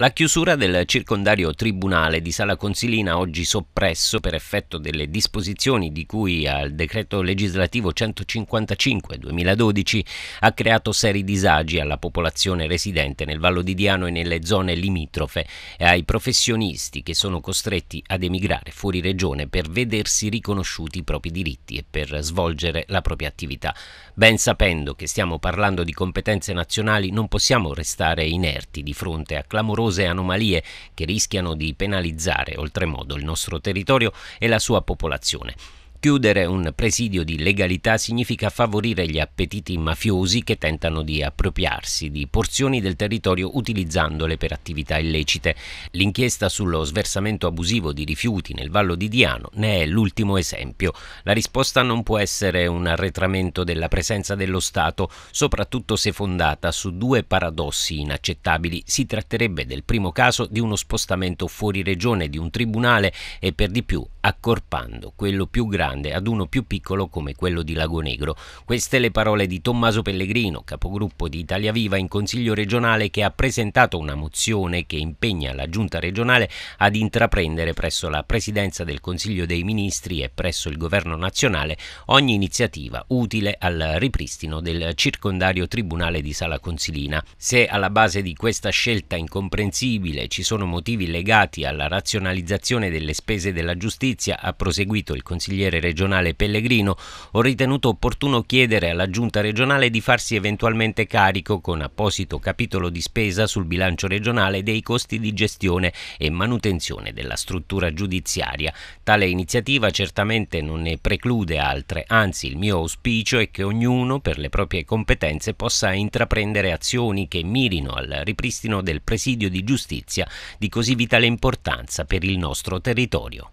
La chiusura del circondario tribunale di Sala Consilina, oggi soppresso per effetto delle disposizioni di cui al decreto legislativo 155-2012, ha creato seri disagi alla popolazione residente nel Vallo di Diano e nelle zone limitrofe e ai professionisti che sono costretti ad emigrare fuori regione per vedersi riconosciuti i propri diritti e per svolgere la propria attività. Ben sapendo che stiamo parlando di competenze nazionali, non possiamo restare inerti di fronte a clamorosi numerose anomalie che rischiano di penalizzare oltremodo il nostro territorio e la sua popolazione. Chiudere un presidio di legalità significa favorire gli appetiti mafiosi che tentano di appropriarsi di porzioni del territorio utilizzandole per attività illecite. L'inchiesta sullo sversamento abusivo di rifiuti nel Vallo di Diano ne è l'ultimo esempio. La risposta non può essere un arretramento della presenza dello Stato, soprattutto se fondata su due paradossi inaccettabili. Si tratterebbe del primo caso di uno spostamento fuori regione di un tribunale e per di più accorpando quello più grande ad uno più piccolo come quello di Lago Negro. Queste le parole di Tommaso Pellegrino, capogruppo di Italia Viva in Consiglio regionale, che ha presentato una mozione che impegna la Giunta regionale ad intraprendere presso la Presidenza del Consiglio dei Ministri e presso il Governo nazionale ogni iniziativa utile al ripristino del circondario Tribunale di Sala Consilina. Se alla base di questa scelta incomprensibile ci sono motivi legati alla razionalizzazione delle spese della giustizia, giustizia, ha proseguito il consigliere regionale Pellegrino, ho ritenuto opportuno chiedere alla giunta regionale di farsi eventualmente carico con apposito capitolo di spesa sul bilancio regionale dei costi di gestione e manutenzione della struttura giudiziaria. Tale iniziativa certamente non ne preclude altre, anzi il mio auspicio è che ognuno per le proprie competenze possa intraprendere azioni che mirino al ripristino del presidio di giustizia di così vitale importanza per il nostro territorio.